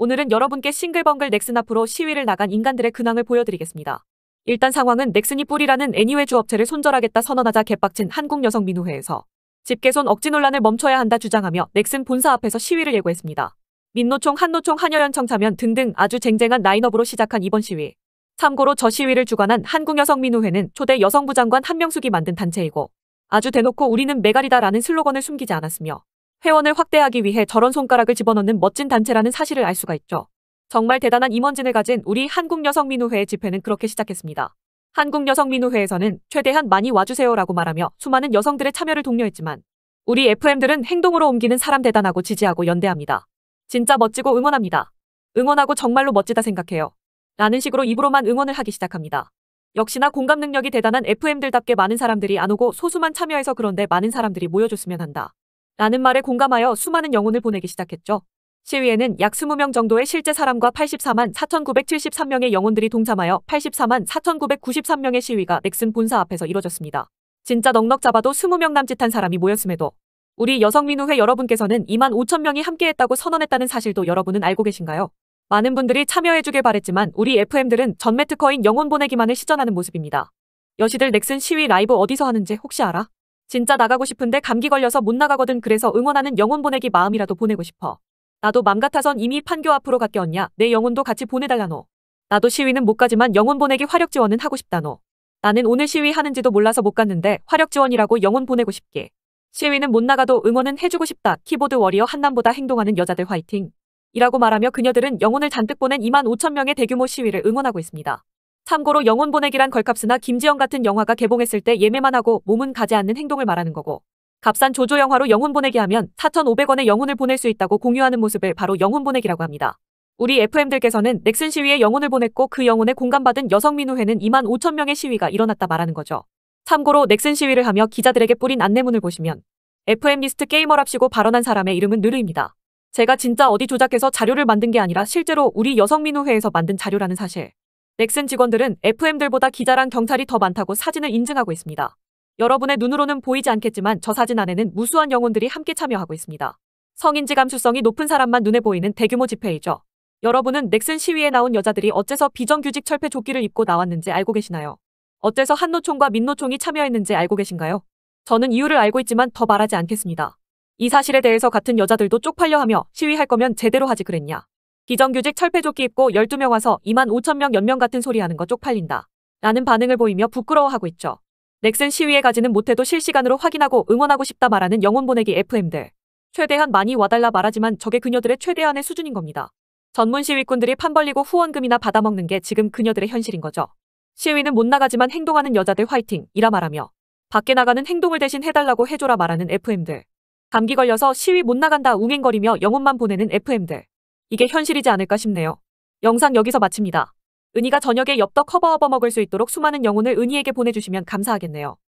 오늘은 여러분께 싱글벙글 넥슨 앞으로 시위를 나간 인간들의 근황을 보여드리겠습니다. 일단 상황은 넥슨이 뿌리라는 애니웨 주업체를 손절하겠다 선언하자 개빡친 한국여성민우회에서 집개손 억지 논란을 멈춰야 한다 주장하며 넥슨 본사 앞에서 시위를 예고했습니다. 민노총, 한노총, 한여연청 자면 등등 아주 쟁쟁한 라인업으로 시작한 이번 시위. 참고로 저 시위를 주관한 한국여성민우회는 초대 여성부장관 한명숙이 만든 단체이고 아주 대놓고 우리는 메갈이다라는 슬로건을 숨기지 않았으며 회원을 확대하기 위해 저런 손가락을 집어넣는 멋진 단체라는 사실을 알 수가 있죠. 정말 대단한 임원진을 가진 우리 한국여성민우회의 집회는 그렇게 시작했습니다. 한국여성민우회에서는 최대한 많이 와주세요라고 말하며 수많은 여성들의 참여를 독려했지만 우리 FM들은 행동으로 옮기는 사람 대단하고 지지하고 연대합니다. 진짜 멋지고 응원합니다. 응원하고 정말로 멋지다 생각해요. 라는 식으로 입으로만 응원을 하기 시작합니다. 역시나 공감 능력이 대단한 FM들답게 많은 사람들이 안 오고 소수만 참여해서 그런데 많은 사람들이 모여줬으면 한다. 라는 말에 공감하여 수많은 영혼을 보내기 시작했죠. 시위에는 약 20명 정도의 실제 사람과 84만 4,973명의 영혼들이 동참하여 84만 4,993명의 시위가 넥슨 본사 앞에서 이뤄졌습니다. 진짜 넉넉 잡아도 20명 남짓한 사람이 모였음에도 우리 여성민우회 여러분께서는 2만 5천 명이 함께했다고 선언했다는 사실도 여러분은 알고 계신가요? 많은 분들이 참여해주길 바랬지만 우리 FM들은 전매특허인 영혼 보내기만을 시전하는 모습입니다. 여시들 넥슨 시위 라이브 어디서 하는지 혹시 알아? 진짜 나가고 싶은데 감기 걸려서 못 나가거든 그래서 응원하는 영혼 보내기 마음이라도 보내고 싶어. 나도 맘 같아선 이미 판교 앞으로 갔겠냐 내 영혼도 같이 보내달라노. 나도 시위는 못 가지만 영혼 보내기 화력 지원은 하고 싶다노. 나는 오늘 시위하는지도 몰라서 못 갔는데 화력 지원이라고 영혼 보내고 싶게. 시위는 못 나가도 응원은 해주고 싶다. 키보드 워리어 한남보다 행동하는 여자들 화이팅. 이라고 말하며 그녀들은 영혼을 잔뜩 보낸 2만 5천 명의 대규모 시위를 응원하고 있습니다. 참고로 영혼 보내기란 걸값이나 김지영 같은 영화가 개봉했을 때 예매만 하고 몸은 가지 않는 행동을 말하는 거고 값싼 조조 영화로 영혼 보내기 하면 4,500원의 영혼을 보낼 수 있다고 공유하는 모습을 바로 영혼 보내기라고 합니다. 우리 FM들께서는 넥슨 시위에 영혼을 보냈고 그 영혼에 공감받은 여성 민우회는 2만 5천 명의 시위가 일어났다 말하는 거죠. 참고로 넥슨 시위를 하며 기자들에게 뿌린 안내문을 보시면 FM 리스트 게이머랍시고 발언한 사람의 이름은 누르입니다 제가 진짜 어디 조작해서 자료를 만든 게 아니라 실제로 우리 여성민우회에서 만든 자료라는 사실. 넥슨 직원들은 FM들보다 기자랑 경찰이 더 많다고 사진을 인증하고 있습니다. 여러분의 눈으로는 보이지 않겠지만 저 사진 안에는 무수한 영혼들이 함께 참여하고 있습니다. 성인지 감수성이 높은 사람만 눈에 보이는 대규모 집회이죠. 여러분은 넥슨 시위에 나온 여자들이 어째서 비정규직 철폐 조끼를 입고 나왔는지 알고 계시나요? 어째서 한노총과 민노총이 참여했는지 알고 계신가요? 저는 이유를 알고 있지만 더 말하지 않겠습니다. 이 사실에 대해서 같은 여자들도 쪽팔려 하며 시위할 거면 제대로 하지 그랬냐. 기정규직 철폐조끼 입고 12명 와서 2만 5천 명 연명 같은 소리 하는 거 쪽팔린다. 라는 반응을 보이며 부끄러워하고 있죠. 넥슨 시위에 가지는 못해도 실시간으로 확인하고 응원하고 싶다 말하는 영혼 보내기 FM들. 최대한 많이 와달라 말하지만 저게 그녀들의 최대한의 수준인 겁니다. 전문 시위꾼들이 판 벌리고 후원금이나 받아먹는 게 지금 그녀들의 현실인 거죠. 시위는 못 나가지만 행동하는 여자들 화이팅 이라 말하며 밖에 나가는 행동을 대신 해달라고 해줘라 말하는 FM들. 감기 걸려서 시위 못 나간다 웅행거리며 영혼만 보내는 FM들. 이게 현실이지 않을까 싶네요. 영상 여기서 마칩니다. 은희가 저녁에 엽떡 커버업어 먹을 수 있도록 수많은 영혼을 은희에게 보내주시면 감사하겠네요.